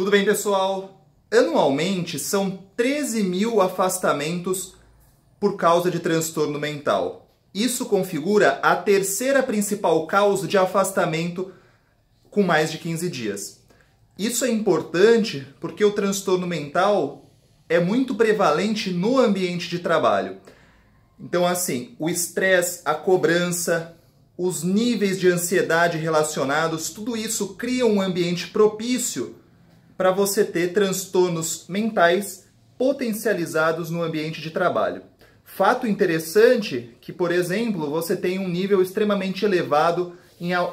Tudo bem, pessoal? Anualmente são 13 mil afastamentos por causa de transtorno mental. Isso configura a terceira principal causa de afastamento com mais de 15 dias. Isso é importante porque o transtorno mental é muito prevalente no ambiente de trabalho. Então, assim, o estresse, a cobrança, os níveis de ansiedade relacionados, tudo isso cria um ambiente propício para você ter transtornos mentais potencializados no ambiente de trabalho. Fato interessante que, por exemplo, você tem um nível extremamente elevado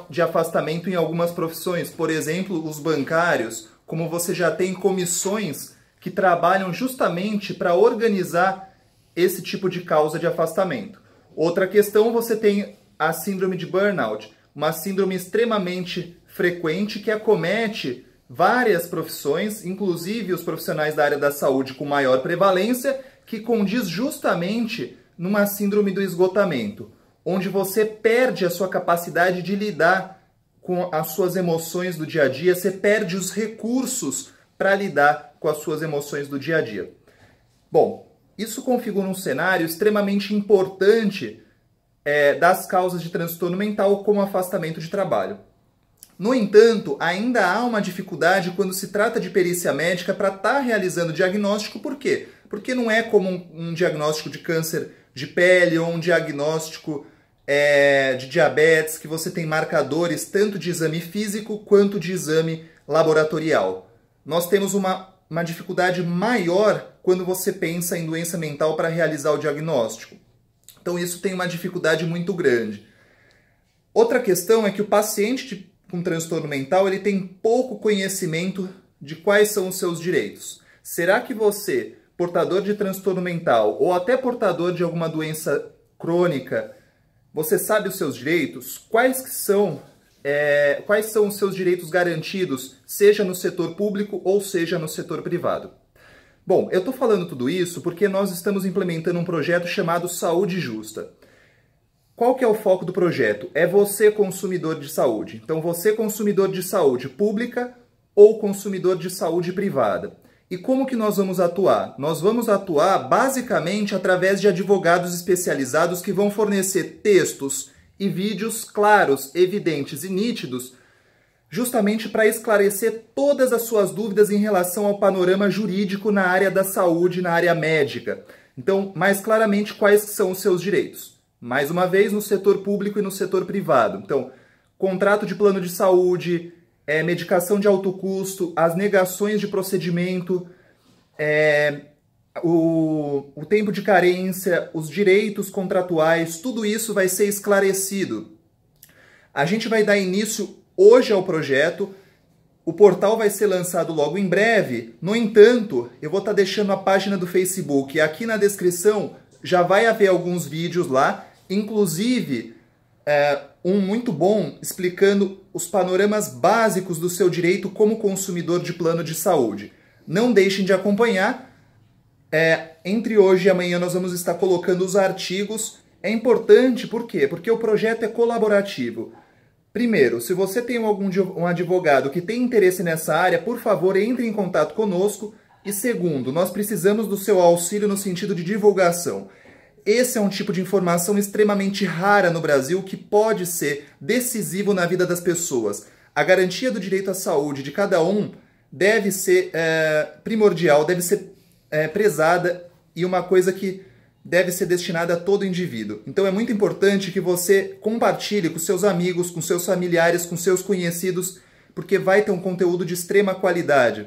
de afastamento em algumas profissões, por exemplo, os bancários, como você já tem comissões que trabalham justamente para organizar esse tipo de causa de afastamento. Outra questão, você tem a síndrome de burnout, uma síndrome extremamente frequente que acomete várias profissões, inclusive os profissionais da área da saúde com maior prevalência, que condiz justamente numa síndrome do esgotamento, onde você perde a sua capacidade de lidar com as suas emoções do dia a dia, você perde os recursos para lidar com as suas emoções do dia a dia. Bom, isso configura um cenário extremamente importante é, das causas de transtorno mental como afastamento de trabalho. No entanto, ainda há uma dificuldade quando se trata de perícia médica para estar tá realizando diagnóstico, por quê? Porque não é como um, um diagnóstico de câncer de pele ou um diagnóstico é, de diabetes, que você tem marcadores tanto de exame físico quanto de exame laboratorial. Nós temos uma, uma dificuldade maior quando você pensa em doença mental para realizar o diagnóstico. Então, isso tem uma dificuldade muito grande. Outra questão é que o paciente de com transtorno mental, ele tem pouco conhecimento de quais são os seus direitos. Será que você, portador de transtorno mental ou até portador de alguma doença crônica, você sabe os seus direitos? Quais são é, quais são os seus direitos garantidos, seja no setor público ou seja no setor privado? Bom, eu estou falando tudo isso porque nós estamos implementando um projeto chamado Saúde Justa. Qual que é o foco do projeto? É você consumidor de saúde. Então você consumidor de saúde pública ou consumidor de saúde privada. E como que nós vamos atuar? Nós vamos atuar basicamente através de advogados especializados que vão fornecer textos e vídeos claros, evidentes e nítidos, justamente para esclarecer todas as suas dúvidas em relação ao panorama jurídico na área da saúde, na área médica. Então, mais claramente quais são os seus direitos. Mais uma vez, no setor público e no setor privado. Então, contrato de plano de saúde, é, medicação de alto custo, as negações de procedimento, é, o, o tempo de carência, os direitos contratuais, tudo isso vai ser esclarecido. A gente vai dar início hoje ao projeto. O portal vai ser lançado logo em breve. No entanto, eu vou estar tá deixando a página do Facebook aqui na descrição. Já vai haver alguns vídeos lá Inclusive, é, um muito bom explicando os panoramas básicos do seu direito como consumidor de plano de saúde. Não deixem de acompanhar. É, entre hoje e amanhã nós vamos estar colocando os artigos. É importante por quê? Porque o projeto é colaborativo. Primeiro, se você tem algum um advogado que tem interesse nessa área, por favor, entre em contato conosco. E segundo, nós precisamos do seu auxílio no sentido de divulgação. Esse é um tipo de informação extremamente rara no Brasil que pode ser decisivo na vida das pessoas. A garantia do direito à saúde de cada um deve ser é, primordial, deve ser é, prezada e uma coisa que deve ser destinada a todo indivíduo. Então é muito importante que você compartilhe com seus amigos, com seus familiares, com seus conhecidos, porque vai ter um conteúdo de extrema qualidade.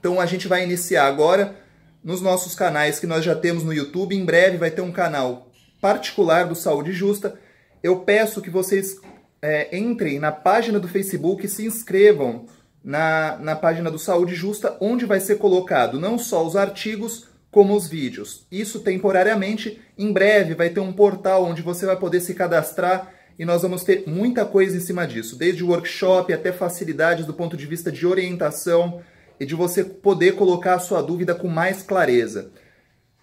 Então a gente vai iniciar agora nos nossos canais que nós já temos no YouTube. Em breve vai ter um canal particular do Saúde Justa. Eu peço que vocês é, entrem na página do Facebook e se inscrevam na, na página do Saúde Justa, onde vai ser colocado não só os artigos, como os vídeos. Isso temporariamente. Em breve vai ter um portal onde você vai poder se cadastrar e nós vamos ter muita coisa em cima disso, desde workshop até facilidades do ponto de vista de orientação, e de você poder colocar a sua dúvida com mais clareza.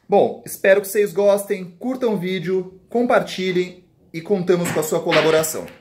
Bom, espero que vocês gostem, curtam o vídeo, compartilhem e contamos com a sua colaboração.